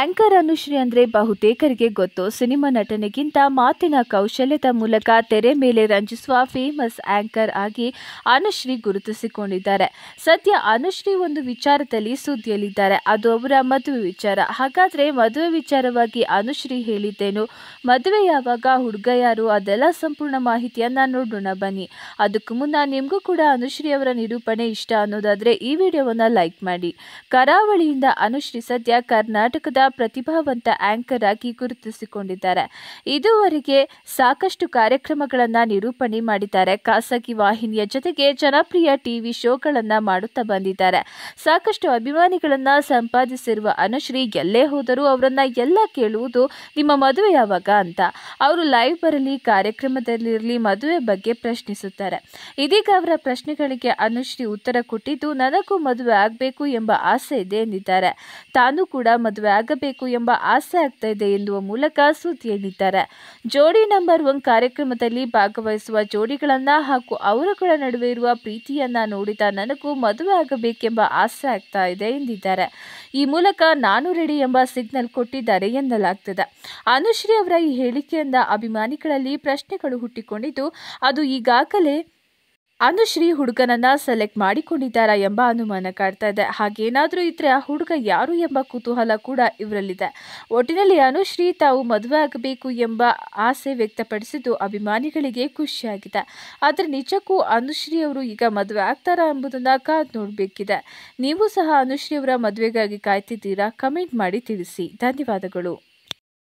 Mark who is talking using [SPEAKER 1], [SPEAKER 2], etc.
[SPEAKER 1] anchor Anushree ಅಂದರೆ ಬಹುತೇಕರಿಗೆ ಗೊತ್ತು cinema ನಟನೆಗಿಂತ ಮಾತಿನ ಕೌಶಲ್ಯದ ಮೂಲಕ ತೆರೆ ಮೇಲೆ ರಂಜಿಸುವ ಫೇಮಸ್ ಆಂಕರ್ ಆಗಿ ಅನುಶ್ರೀ ಗುರುತಿಸಿಕೊಂಡಿದ್ದಾರೆ ಸದ್ಯ ಅನುಶ್ರೀ ಒಂದು ವಿಚಾರದಲ್ಲಿ ಸುದ್ದಿಯಲ್ಲಿದ್ದಾರೆ ಅದು ಅವರ ಮದುವೆ ವಿಚಾರ ಹಾಗಾದರೆ ಮದುವೆ ವಿಚಾರವಾಗಿ ಅನುಶ್ರೀ ಹೇಳಿದ್ದೇನು ಮದುವೆ ಯಾವಾಗ ಹುಡುಗ ಯಾರು ಅದೆಲ್ಲ ಸಂಪೂರ್ಣ ಮಾಹಿತಿಯನ್ನು ನೋಡೋಣ ಬನ್ನಿ ಅದಕ್ಕೂ ಮುನ್ನ ನಿಮಗೂ ಕೂಡ ಅನುಶ್ರೀ ಅವರ ನಿರೂಪಣೆ ಇಷ್ಟ ಅನ್ನೋದಾದರೆ ಈ ವಿಡಿಯೋವನ್ನು ಲೈಕ್ ಮಾಡಿ ಕರಾವಳಿಯಿಂದ ಅನುಶ್ರೀ ಸದ್ಯ ಕರ್ನಾಟಕದ ಪ್ರತಿಭಾವಂತ ಆಂಕರ್ ಆಗಿ ಗುರುತಿಸಿಕೊಂಡಿದ್ದಾರೆ ಇದುವರೆಗೆ ಸಾಕಷ್ಟು ಕಾರ್ಯಕ್ರಮಗಳನ್ನು ನಿರೂಪಣೆ ಮಾಡಿದ್ದಾರೆ ಖಾಸಗಿ ವಾಹಿನಿಯ ಜೊತೆಗೆ ಜನಪ್ರಿಯ ಟಿವಿ ಶೋಗಳನ್ನು ಮಾಡುತ್ತಾ ಬಂದಿದ್ದಾರೆ ಸಾಕಷ್ಟು ಅಭಿಮಾನಿಗಳನ್ನು ಸಂಪಾದಿಸಿರುವ ಅನುಶ್ರೀ ಎಲ್ಲೇ ಹೋದರೂ ಅವರನ್ನ ಎಲ್ಲ ಕೇಳುವುದು ನಿಮ್ಮ ಮದುವೆ ಯಾವಾಗ ಅಂತ ಅವರು ಲೈವ್ ಬರಲಿ ಕಾರ್ಯಕ್ರಮದಲ್ಲಿರಲಿ ಮದುವೆ ಬಗ್ಗೆ ಪ್ರಶ್ನಿಸುತ್ತಾರೆ ಇದೀಗ ಅವರ ಪ್ರಶ್ನೆಗಳಿಗೆ ಅನುಶ್ರೀ ಉತ್ತರ ಕೊಟ್ಟಿದ್ದು ನನಗೂ ಮದುವೆ ಆಗಬೇಕು ಎಂಬ ಆಸೆ ಇದೆ ಎಂದಿದ್ದಾರೆ ತಾನು ಕೂಡ ಮದುವೆ ಆಗಬೇಕು ಎಂಬ ಆಸೆ ಆಗ್ತಾ ಇದೆ ಎನ್ನುವ ಮೂಲಕ ಸುದ್ದಿಯಲ್ಲಿದ್ದಾರೆ ಜೋಡಿ ನಂಬರ್ ಒನ್ ಕಾರ್ಯಕ್ರಮದಲ್ಲಿ ಭಾಗವಹಿಸುವ ಜೋಡಿಗಳನ್ನು ಹಾಗೂ ಅವರುಗಳ ನಡುವೆ ಇರುವ ಪ್ರೀತಿಯನ್ನ ನೋಡಿದ ನನಗೂ ಮದುವೆ ಆಗಬೇಕೆಂಬ ಆಸೆ ಆಗ್ತಾ ಇದೆ ಎಂದಿದ್ದಾರೆ ಈ ಮೂಲಕ ನಾನು ರೆಡಿ ಎಂಬ ಸಿಗ್ನಲ್ ಕೊಟ್ಟಿದ್ದಾರೆ ಎನ್ನಲಾಗ್ತದೆ ಅನುಶ್ರೀ ಅವರ ಈ ಹೇಳಿಕೆಯಿಂದ ಅಭಿಮಾನಿಗಳಲ್ಲಿ ಪ್ರಶ್ನೆಗಳು ಹುಟ್ಟಿಕೊಂಡಿದ್ದು ಅದು ಈಗಾಗಲೇ ಅನುಶ್ರೀ ಹುಡುಗನನ್ನ ಸೆಲೆಕ್ಟ್ ಮಾಡಿಕೊಂಡಿದ್ದಾರಾ ಎಂಬ ಅನುಮಾನ ಕಾಡ್ತಾ ಇದೆ ಹಾಗೇನಾದರೂ ಇದ್ರೆ ಆ ಹುಡುಗ ಯಾರು ಎಂಬ ಕುತೂಹಲ ಕೂಡ ಇವರಲ್ಲಿದೆ ಒಟ್ಟಿನಲ್ಲಿ ಅನುಶ್ರೀ ತಾವು ಮದುವೆ ಆಗಬೇಕು ಎಂಬ ಆಸೆ ವ್ಯಕ್ತಪಡಿಸಿದ್ದು ಅಭಿಮಾನಿಗಳಿಗೆ ಖುಷಿಯಾಗಿದೆ ಆದರೆ ನಿಜಕ್ಕೂ ಅನುಶ್ರೀ ಅವರು ಈಗ ಮದುವೆ ಆಗ್ತಾರಾ ಎಂಬುದನ್ನು ಕಾದು ನೋಡಬೇಕಿದೆ ನೀವು ಸಹ ಅನುಶ್ರೀ ಅವರ ಮದುವೆಗಾಗಿ ಕಾಯ್ತಿದ್ದೀರಾ ಕಮೆಂಟ್ ಮಾಡಿ ತಿಳಿಸಿ ಧನ್ಯವಾದಗಳು